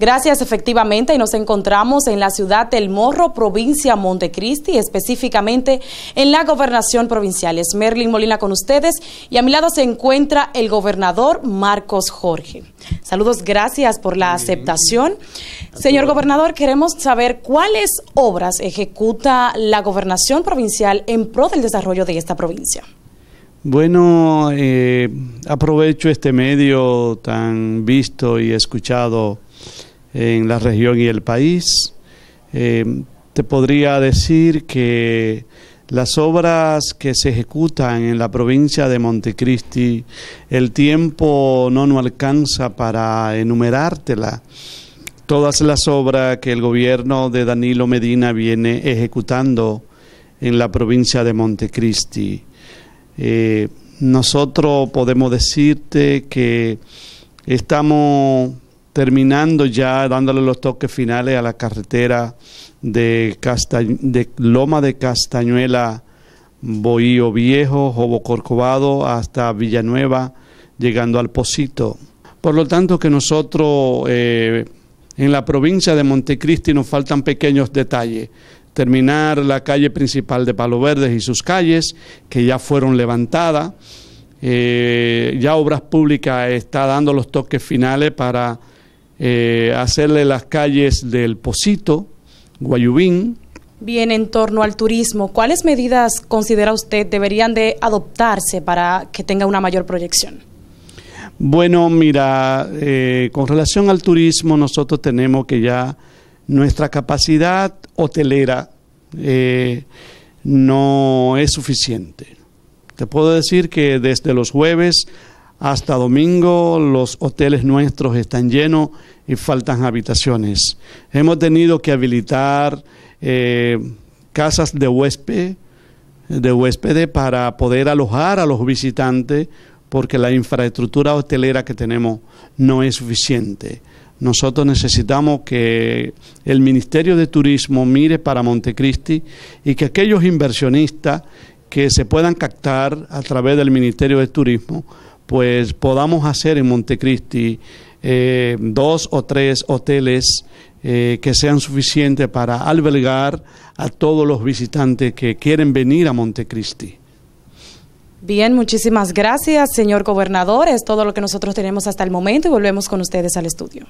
Gracias, efectivamente, y nos encontramos en la ciudad del Morro, provincia Montecristi, específicamente en la gobernación provincial. Es Merlin Molina con ustedes y a mi lado se encuentra el gobernador Marcos Jorge. Saludos, gracias por la aceptación. Señor gobernador, queremos saber cuáles obras ejecuta la gobernación provincial en pro del desarrollo de esta provincia. Bueno, eh, aprovecho este medio tan visto y escuchado en la región y el país. Eh, te podría decir que las obras que se ejecutan en la provincia de Montecristi, el tiempo no nos alcanza para enumerártela. Todas las obras que el gobierno de Danilo Medina viene ejecutando en la provincia de Montecristi. Eh, nosotros podemos decirte que estamos terminando ya dándole los toques finales a la carretera de, Loma de Castañuela, Bohío Viejo, Jobo Corcovado hasta Villanueva, llegando al Pocito. Por lo tanto que nosotros eh, en la provincia de Montecristi nos faltan pequeños detalles. Terminar la calle principal de Palo Verdes y sus calles, que ya fueron levantadas. Eh, ya Obras Públicas está dando los toques finales para eh, hacerle las calles del posito Guayubín. Bien, en torno al turismo, ¿cuáles medidas considera usted deberían de adoptarse para que tenga una mayor proyección? Bueno, mira, eh, con relación al turismo, nosotros tenemos que ya nuestra capacidad hotelera eh, no es suficiente. Te puedo decir que desde los jueves hasta domingo los hoteles nuestros están llenos y faltan habitaciones. Hemos tenido que habilitar eh, casas de huésped, de huéspedes para poder alojar a los visitantes porque la infraestructura hotelera que tenemos no es suficiente. Nosotros necesitamos que el Ministerio de Turismo mire para Montecristi y que aquellos inversionistas que se puedan captar a través del Ministerio de Turismo pues podamos hacer en Montecristi eh, dos o tres hoteles eh, que sean suficientes para albergar a todos los visitantes que quieren venir a Montecristi. Bien, muchísimas gracias, señor gobernador. Es todo lo que nosotros tenemos hasta el momento y volvemos con ustedes al estudio.